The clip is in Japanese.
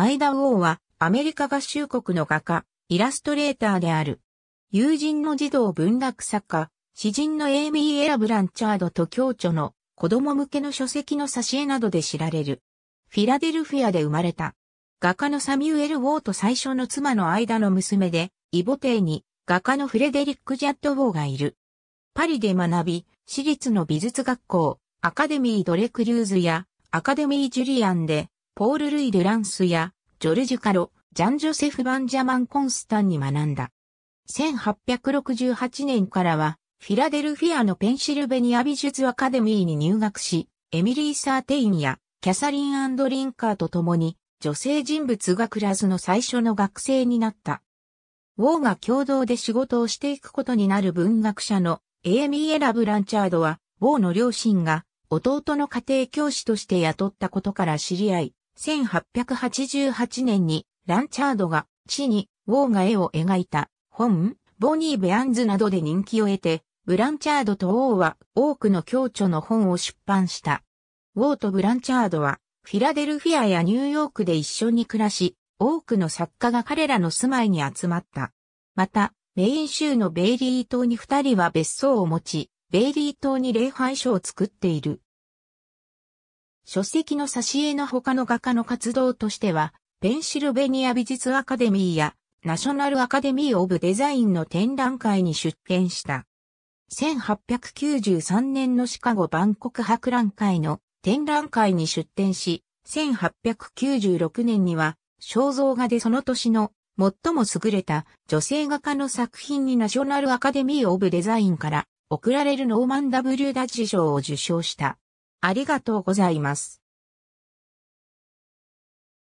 アイダ・ウォーはアメリカ合衆国の画家、イラストレーターである。友人の児童文学作家、詩人のエイミー・エラ・ブランチャードと共著の子供向けの書籍の挿絵などで知られる。フィラデルフィアで生まれた。画家のサミュエル・ウォーと最初の妻の間の娘で、イボテイに画家のフレデリック・ジャット・ウォーがいる。パリで学び、私立の美術学校、アカデミー・ドレクリューズや、アカデミー・ジュリアンで、ポール・ルイ・デランスや、ジョルジュ・カロ、ジャン・ジョセフ・バンジャマン・コンスタンに学んだ。1868年からは、フィラデルフィアのペンシルベニア美術アカデミーに入学し、エミリー・サーテインやキャサリン・アンド・リンカーと共に、女性人物がクラスの最初の学生になった。ウォーが共同で仕事をしていくことになる文学者のエーミー・エラ・ブランチャードは、ウォーの両親が弟の家庭教師として雇ったことから知り合い、1888年にランチャードが地にウォーが絵を描いた本、ボニー・ベアンズなどで人気を得て、ブランチャードと王は多くの共著の本を出版した。ウォーとブランチャードはフィラデルフィアやニューヨークで一緒に暮らし、多くの作家が彼らの住まいに集まった。また、メイン州のベイリー島に二人は別荘を持ち、ベイリー島に礼拝所を作っている。書籍の挿絵の他の画家の活動としては、ペンシルベニア美術アカデミーやナショナルアカデミー・オブ・デザインの展覧会に出展した。1893年のシカゴ万国博覧会の展覧会に出展し、1896年には肖像画でその年の最も優れた女性画家の作品にナショナルアカデミー・オブ・デザインから贈られるノーマン・ W・ ダッジ賞を受賞した。ありがとうございます。